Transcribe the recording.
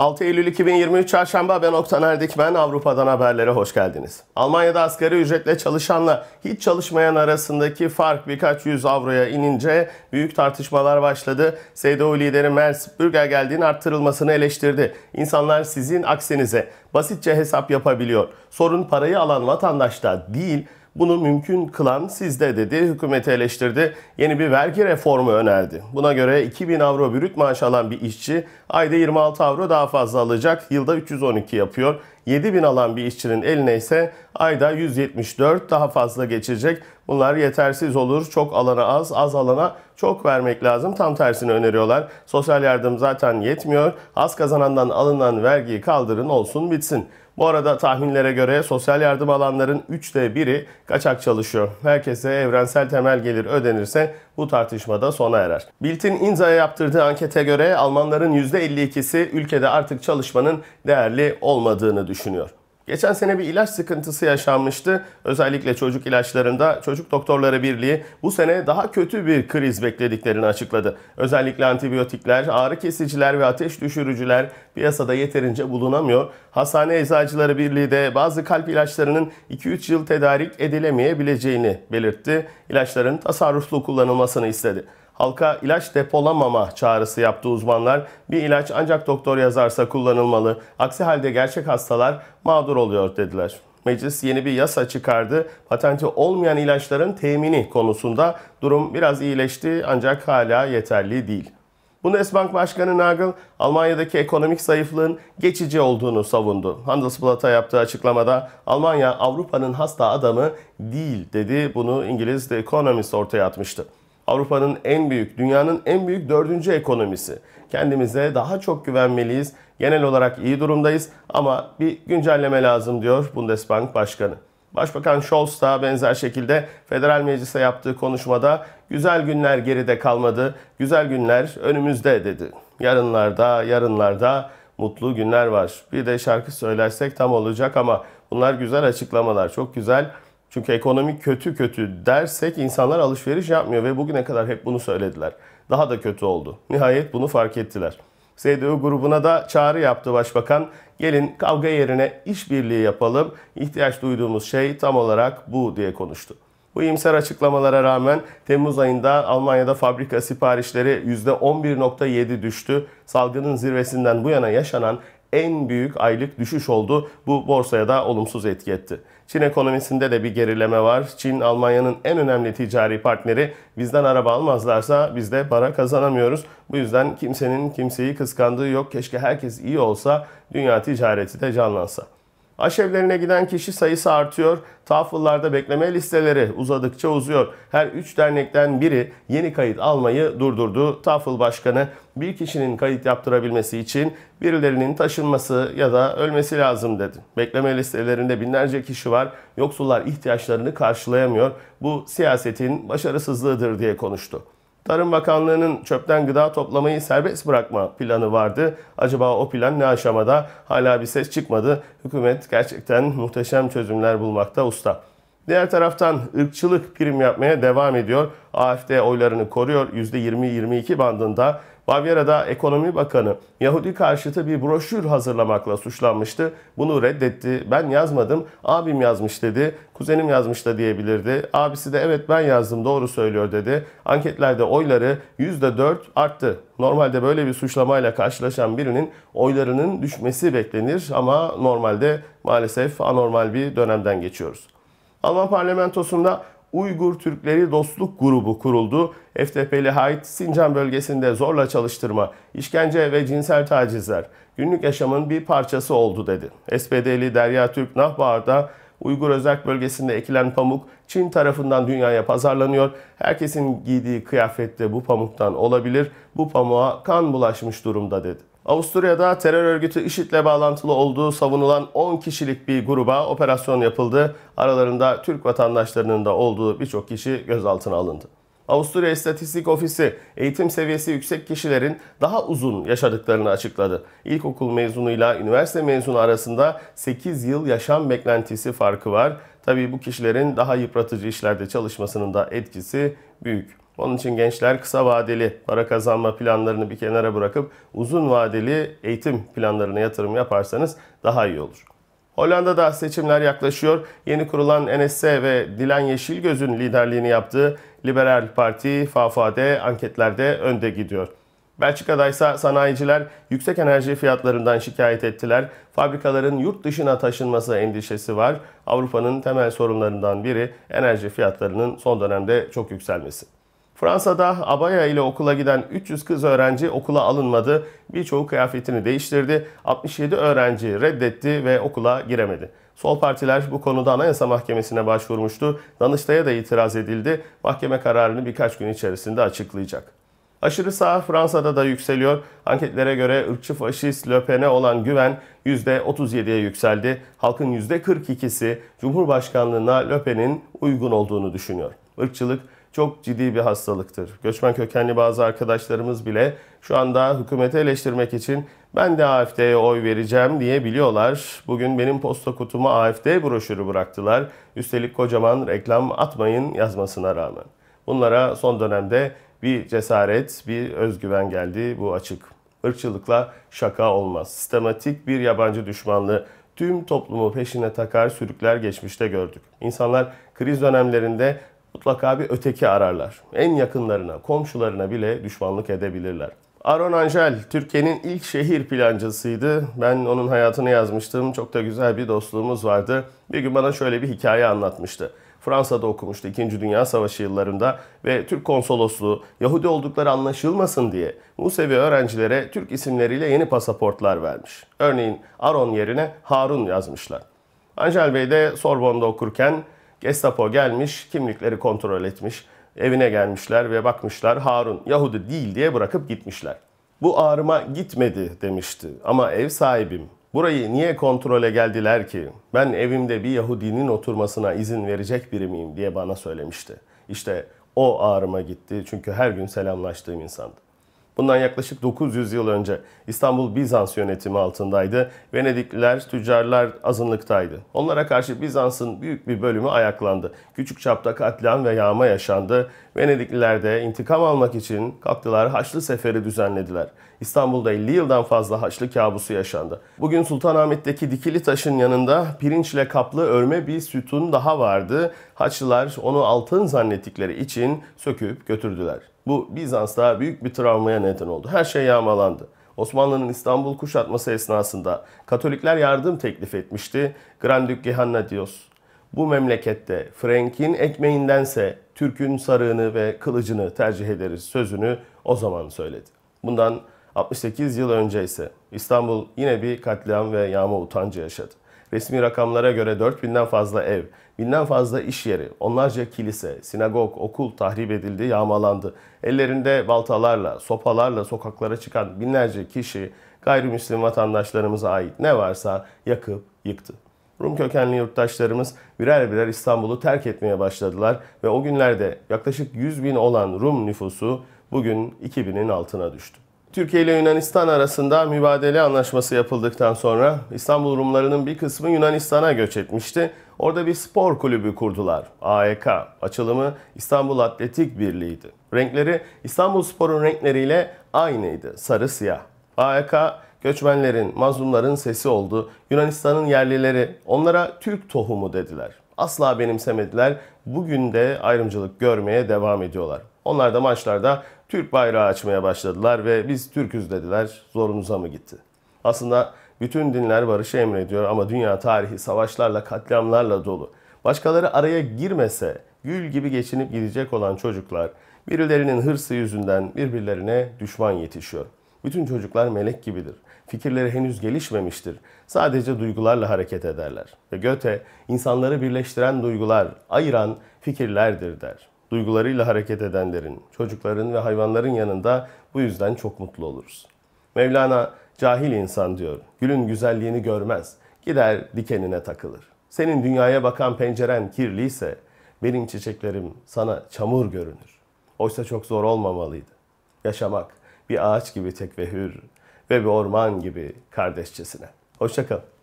6 Eylül 2023 Çarşamba ben Oktaner Erdikmen Avrupa'dan haberlere hoş geldiniz. Almanya'da asgari ücretle çalışanla hiç çalışmayan arasındaki fark birkaç yüz avroya inince büyük tartışmalar başladı. CDU lideri Merz Bürger geldiğin arttırılmasını eleştirdi. İnsanlar sizin aksinize basitçe hesap yapabiliyor. Sorun parayı alan vatandaşta değil bunu mümkün kılan sizde dedi, hükümeti eleştirdi. Yeni bir vergi reformu önerdi. Buna göre 2000 avro brüt maaş alan bir işçi ayda 26 avro daha fazla alacak, yılda 312 yapıyor. 7000 alan bir işçinin eline ise ayda 174 daha fazla geçecek. Bunlar yetersiz olur. Çok alana az, az alana çok vermek lazım. Tam tersini öneriyorlar. Sosyal yardım zaten yetmiyor. Az kazanandan alınan vergiyi kaldırın olsun bitsin. Bu arada tahminlere göre sosyal yardım alanların 3'te biri kaçak çalışıyor. Herkese evrensel temel gelir ödenirse bu tartışmada sona erer. Bilt'in imzaya yaptırdığı ankete göre Almanların %52'si ülkede artık çalışmanın değerli olmadığını düşünüyor. Geçen sene bir ilaç sıkıntısı yaşanmıştı. Özellikle çocuk ilaçlarında Çocuk Doktorları Birliği bu sene daha kötü bir kriz beklediklerini açıkladı. Özellikle antibiyotikler, ağrı kesiciler ve ateş düşürücüler piyasada yeterince bulunamıyor. Hastane Eczacıları Birliği de bazı kalp ilaçlarının 2-3 yıl tedarik edilemeyebileceğini belirtti. İlaçların tasarruflu kullanılmasını istedi. Halka ilaç depolamama çağrısı yaptı uzmanlar. Bir ilaç ancak doktor yazarsa kullanılmalı. Aksi halde gerçek hastalar mağdur oluyor dediler. Meclis yeni bir yasa çıkardı. Patenti olmayan ilaçların temini konusunda durum biraz iyileşti ancak hala yeterli değil. Bundesbank Başkanı Nagel, Almanya'daki ekonomik zayıflığın geçici olduğunu savundu. Handelsblatt'a yaptığı açıklamada Almanya Avrupa'nın hasta adamı değil dedi. Bunu İngiliz The Economist ortaya atmıştı. Avrupa'nın en büyük, dünyanın en büyük dördüncü ekonomisi. Kendimize daha çok güvenmeliyiz. Genel olarak iyi durumdayız ama bir güncelleme lazım diyor Bundesbank Başkanı. Başbakan Scholz da benzer şekilde Federal Meclis'e yaptığı konuşmada güzel günler geride kalmadı, güzel günler önümüzde dedi. Yarınlarda, yarınlarda mutlu günler var. Bir de şarkı söylersek tam olacak ama bunlar güzel açıklamalar, çok güzel çünkü ekonomi kötü kötü dersek insanlar alışveriş yapmıyor ve bugüne kadar hep bunu söylediler. Daha da kötü oldu. Nihayet bunu fark ettiler. CDU grubuna da çağrı yaptı başbakan. Gelin kavga yerine işbirliği yapalım. İhtiyaç duyduğumuz şey tam olarak bu diye konuştu. Bu imser açıklamalara rağmen Temmuz ayında Almanya'da fabrika siparişleri %11.7 düştü. Salgının zirvesinden bu yana yaşanan en büyük aylık düşüş oldu. Bu borsaya da olumsuz etki etti. Çin ekonomisinde de bir gerileme var. Çin Almanya'nın en önemli ticari partneri. Bizden araba almazlarsa biz de para kazanamıyoruz. Bu yüzden kimsenin kimseyi kıskandığı yok. Keşke herkes iyi olsa, dünya ticareti de canlansa. Aşevlerine giden kişi sayısı artıyor. Tahvillarda bekleme listeleri uzadıkça uzuyor. Her 3 dernekten biri yeni kayıt almayı durdurdu. Tafıl Başkanı bir kişinin kayıt yaptırabilmesi için birilerinin taşınması ya da ölmesi lazım dedi. Bekleme listelerinde binlerce kişi var. Yoksullar ihtiyaçlarını karşılayamıyor. Bu siyasetin başarısızlığıdır diye konuştu. Tarım Bakanlığı'nın çöpten gıda toplamayı serbest bırakma planı vardı. Acaba o plan ne aşamada? Hala bir ses çıkmadı. Hükümet gerçekten muhteşem çözümler bulmakta usta. Diğer taraftan ırkçılık prim yapmaya devam ediyor. AFD oylarını koruyor %20-22 bandında. Bavyera'da Ekonomi Bakanı Yahudi karşıtı bir broşür hazırlamakla suçlanmıştı. Bunu reddetti. Ben yazmadım, abim yazmış dedi. Kuzenim yazmış da diyebilirdi. Abisi de evet ben yazdım doğru söylüyor dedi. Anketlerde oyları %4 arttı. Normalde böyle bir suçlamayla karşılaşan birinin oylarının düşmesi beklenir ama normalde maalesef anormal bir dönemden geçiyoruz. Alman parlamentosunda Uygur Türkleri Dostluk Grubu kuruldu. FTP'li Hayt, Sincan bölgesinde zorla çalıştırma, işkence ve cinsel tacizler günlük yaşamın bir parçası oldu dedi. SPD'li Derya Türk Nahbar'da Uygur Özerk bölgesinde ekilen pamuk Çin tarafından dünyaya pazarlanıyor. Herkesin giydiği kıyafette bu pamuktan olabilir. Bu pamuğa kan bulaşmış durumda dedi. Avusturya'da terör örgütü IŞİD'le bağlantılı olduğu savunulan 10 kişilik bir gruba operasyon yapıldı. Aralarında Türk vatandaşlarının da olduğu birçok kişi gözaltına alındı. Avusturya İstatistik Ofisi eğitim seviyesi yüksek kişilerin daha uzun yaşadıklarını açıkladı. İlkokul mezunuyla üniversite mezunu arasında 8 yıl yaşam beklentisi farkı var. Tabii bu kişilerin daha yıpratıcı işlerde çalışmasının da etkisi büyük. Onun için gençler kısa vadeli para kazanma planlarını bir kenara bırakıp uzun vadeli eğitim planlarına yatırım yaparsanız daha iyi olur. Hollanda'da seçimler yaklaşıyor. Yeni kurulan NSC ve Dilan Yeşilgöz'ün liderliğini yaptığı Liberal Parti, FAFA'de anketlerde önde gidiyor. Belçika'da ise sanayiciler yüksek enerji fiyatlarından şikayet ettiler. Fabrikaların yurt dışına taşınması endişesi var. Avrupa'nın temel sorunlarından biri enerji fiyatlarının son dönemde çok yükselmesi. Fransa'da abaya ile okula giden 300 kız öğrenci okula alınmadı. Birçoğu kıyafetini değiştirdi. 67 öğrenci reddetti ve okula giremedi. Sol partiler bu konuda Anayasa Mahkemesi'ne başvurmuştu. Danıştay'a da itiraz edildi. Mahkeme kararını birkaç gün içerisinde açıklayacak. Aşırı sağ Fransa'da da yükseliyor. Anketlere göre ırkçı faşist Le Pen'e olan güven %37'ye yükseldi. Halkın %42'si Cumhurbaşkanlığına Le Pen'in uygun olduğunu düşünüyor. Irkçılık çok ciddi bir hastalıktır. Göçmen kökenli bazı arkadaşlarımız bile şu anda hükümeti eleştirmek için ben de AFD'ye oy vereceğim diye biliyorlar. Bugün benim posta kutuma AFD broşürü bıraktılar. Üstelik kocaman reklam atmayın yazmasına rağmen. Bunlara son dönemde bir cesaret, bir özgüven geldi bu açık. Irkçılıkla şaka olmaz. Sistematik bir yabancı düşmanlığı tüm toplumu peşine takar sürükler geçmişte gördük. İnsanlar kriz dönemlerinde mutlaka bir öteki ararlar. En yakınlarına, komşularına bile düşmanlık edebilirler. Aron Angel Türkiye'nin ilk şehir plancısıydı. Ben onun hayatını yazmıştım. Çok da güzel bir dostluğumuz vardı. Bir gün bana şöyle bir hikaye anlatmıştı. Fransa'da okumuştu 2. Dünya Savaşı yıllarında ve Türk konsolosluğu Yahudi oldukları anlaşılmasın diye Musevi öğrencilere Türk isimleriyle yeni pasaportlar vermiş. Örneğin Aron yerine Harun yazmışlar. Angel Bey de Sorbon'da okurken Gestapo gelmiş, kimlikleri kontrol etmiş, evine gelmişler ve bakmışlar Harun Yahudi değil diye bırakıp gitmişler. Bu ağrıma gitmedi demişti ama ev sahibim Burayı niye kontrole geldiler ki? Ben evimde bir Yahudinin oturmasına izin verecek biri miyim diye bana söylemişti. İşte o ağrıma gitti çünkü her gün selamlaştığım insandı. Bundan yaklaşık 900 yıl önce İstanbul Bizans yönetimi altındaydı. Venedikliler, tüccarlar azınlıktaydı. Onlara karşı Bizans'ın büyük bir bölümü ayaklandı. Küçük çapta katliam ve yağma yaşandı. Venedikliler de intikam almak için kalktılar Haçlı Seferi düzenlediler. İstanbul'da 50 yıldan fazla Haçlı kabusu yaşandı. Bugün Sultanahmet'teki dikili taşın yanında pirinçle kaplı örme bir sütun daha vardı. Haçlılar onu altın zannettikleri için söküp götürdüler. Bu Bizans'ta büyük bir travmaya neden oldu. Her şey yağmalandı. Osmanlı'nın İstanbul kuşatması esnasında Katolikler yardım teklif etmişti. Grand Duke Dios. bu memlekette Frank'in ekmeğindense Türk'ün sarığını ve kılıcını tercih ederiz sözünü o zaman söyledi. Bundan 68 yıl önce ise İstanbul yine bir katliam ve yağma utancı yaşadı. Resmi rakamlara göre 4000'den fazla ev, binden fazla iş yeri, onlarca kilise, sinagog, okul tahrip edildi, yağmalandı. Ellerinde baltalarla, sopalarla sokaklara çıkan binlerce kişi gayrimüslim vatandaşlarımıza ait ne varsa yakıp yıktı. Rum kökenli yurttaşlarımız birer birer İstanbul'u terk etmeye başladılar ve o günlerde yaklaşık 100 bin olan Rum nüfusu bugün 2000'in altına düştü. Türkiye ile Yunanistan arasında mübadele anlaşması yapıldıktan sonra İstanbul Rumlarının bir kısmı Yunanistan'a göç etmişti. Orada bir spor kulübü kurdular. AEK. Açılımı İstanbul Atletik Birliği'ydi. Renkleri İstanbul Spor'un renkleriyle aynıydı. Sarı siyah. AEK göçmenlerin, mazlumların sesi oldu. Yunanistan'ın yerlileri onlara Türk tohumu dediler asla benimsemediler. Bugün de ayrımcılık görmeye devam ediyorlar. Onlar da maçlarda Türk bayrağı açmaya başladılar ve biz Türküz dediler. Zorunuza mı gitti? Aslında bütün dinler barışı emrediyor ama dünya tarihi savaşlarla, katliamlarla dolu. Başkaları araya girmese gül gibi geçinip gidecek olan çocuklar birilerinin hırsı yüzünden birbirlerine düşman yetişiyor. Bütün çocuklar melek gibidir. Fikirleri henüz gelişmemiştir. Sadece duygularla hareket ederler. Ve Göte, insanları birleştiren duygular, ayıran fikirlerdir der. Duygularıyla hareket edenlerin, çocukların ve hayvanların yanında bu yüzden çok mutlu oluruz. Mevlana, cahil insan diyor, gülün güzelliğini görmez, gider dikenine takılır. Senin dünyaya bakan penceren kirliyse, benim çiçeklerim sana çamur görünür. Oysa çok zor olmamalıydı. Yaşamak, bir ağaç gibi tek ve hür ve bir orman gibi kardeşçesine. Hoşçakalın.